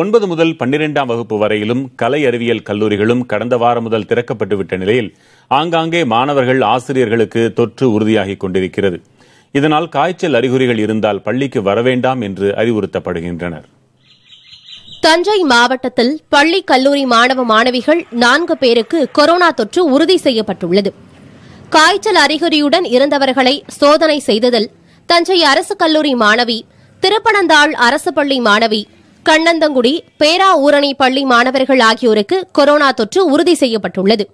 ஒன்பது முதல் பன்னிரெண்டாம் வகுப்பு வரையிலும் கலை அறிவியல் கல்லூரிகளும் கடந்த வாரம் முதல் திறக்கப்பட்டுவிட்ட நிலையில் ஆங்காங்கே மாணவர்கள் ஆசிரியர்களுக்கு தொற்று உறுதியாகிக் கொண்டிருக்கிறது இதனால் காய்ச்சல் அறிகுறிகள் இருந்தால் பள்ளிக்கு வரவேண்டாம் என்று அறிவுறுத்தப்படுகின்றனர் தஞ்சை மாவட்டத்தில் பள்ளி கல்லூரி மாணவ மாணவிகள் நான்கு பேருக்கு கொரோனா தொற்று உறுதி செய்யப்பட்டுள்ளது காய்ச்சல் அறிகுறியுடன் இருந்தவர்களை சோதனை செய்ததில் தஞ்சை அரசு கல்லூரி மாணவி திருப்பனந்தாள் அரசு பள்ளி மாணவி கண்ணந்தங்குடி பேரா ஊரணி பள்ளி மாணவர்கள் ஆகியோருக்கு கொரோனா தொற்று உறுதி செய்யப்பட்டுள்ளது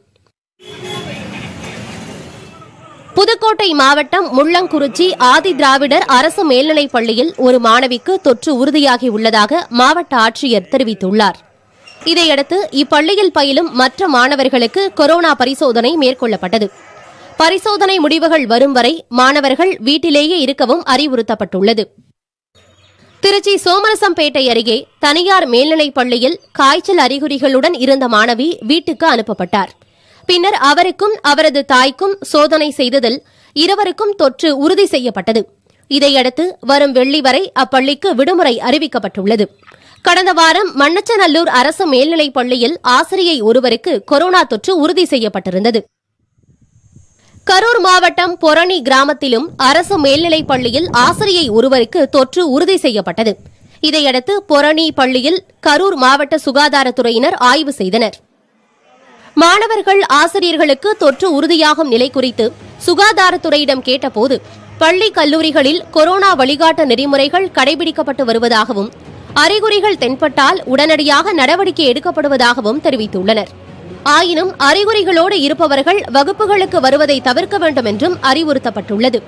புதுக்கோட்டை மாவட்டம் முள்ளங்குறிச்சி ஆதி திராவிடர் அரசு மேல்நிலைப் பள்ளியில் ஒரு மாணவிக்கு தொற்று உறுதியாகி உள்ளதாக மாவட்ட ஆட்சியர் தெரிவித்துள்ளார் இதையடுத்து இப்பள்ளியில் பயிலும் மற்ற மாணவர்களுக்கு கொரோனா பரிசோதனை மேற்கொள்ளப்பட்டது பரிசோதனை முடிவுகள் வரும் வரை மாணவர்கள் வீட்டிலேயே இருக்கவும் அறிவுறுத்தப்பட்டுள்ளது திருச்சி சோமரசம்பேட்டை அருகே தனியார் மேல்நிலைப் பள்ளியில் காய்ச்சல் அறிகுறிகளுடன் இருந்த மாணவி வீட்டுக்கு அனுப்பப்பட்டார் பின்னர் அவருக்கும் அவரது தாய்க்கும் சோதனை செய்ததில் இருவருக்கும் தொற்று உறுதி செய்யப்பட்டது இதையடுத்து வரும் வெள்ளி வரை அப்பள்ளிக்கு விடுமுறை அறிவிக்கப்பட்டுள்ளது கடந்த வாரம் மன்னச்சநல்லூர் அரசு மேல்நிலைப் பள்ளியில் ஆசிரியை ஒருவருக்கு கொரோனா தொற்று உறுதி செய்யப்பட்டிருந்தது கரூர் மாவட்டம் பொரணி கிராமத்திலும் அரசு மேல்நிலைப் பள்ளியில் ஆசிரியை ஒருவருக்கு தொற்று உறுதி செய்யப்பட்டது இதையடுத்து பொரணி பள்ளியில் கரூர் மாவட்ட சுகாதாரத்துறையினர் ஆய்வு செய்தனர் மாணவர்கள் ஆசிரியர்களுக்கு தொற்று உறுதியாகும் நிலை குறித்து சுகாதாரத்துறையிடம் கேட்டபோது பள்ளி கல்லூரிகளில் கொரோனா வழிகாட்டு நெறிமுறைகள் கடைபிடிக்கப்பட்டு வருவதாகவும் அறிகுறிகள் தென்பட்டால் உடனடியாக நடவடிக்கை எடுக்கப்படுவதாகவும் தெரிவித்துள்ளனா் ஆயினும் அறிகுறிகளோடு இருப்பவர்கள் வகுப்புகளுக்கு வருவதை தவிர்க்க வேண்டும் என்றும் அறிவுறுத்தப்பட்டுள்ளது